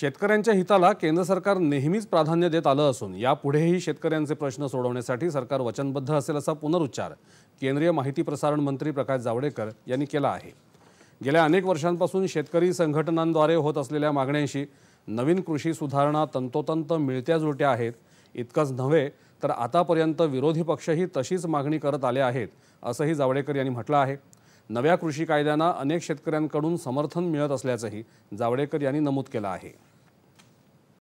शेतकऱ्यांच्या हिताला केंद्र सरकार नेहमीच प्राधान्य देत आलं असून यापुढेही शेतकऱ्यांचे प्रश्न सोडवण्यासाठी सरकार वचनबद्ध असेल असा पुनरुच्चार केंद्रीय माहिती प्रसारण मंत्री प्रकाश जावडेकर यांनी केला आहे गेल्या अनेक वर्षांपासून शेतकरी संघटनांद्वारे होत असलेल्या मागण्यांशी नवीन कृषी सुधारणा तंतोतंत मिळत्या जुळत्या आहेत इतकंच नव्हे तर आतापर्यंत विरोधी पक्षही तशीच मागणी करत आले आहेत असंही जावडेकर यांनी म्हटलं आहे नव्या कृषी कायद्यांना अनेक शेतकऱ्यांकडून समर्थन मिळत असल्याचंही जावडेकर यांनी नमूद केलं आहे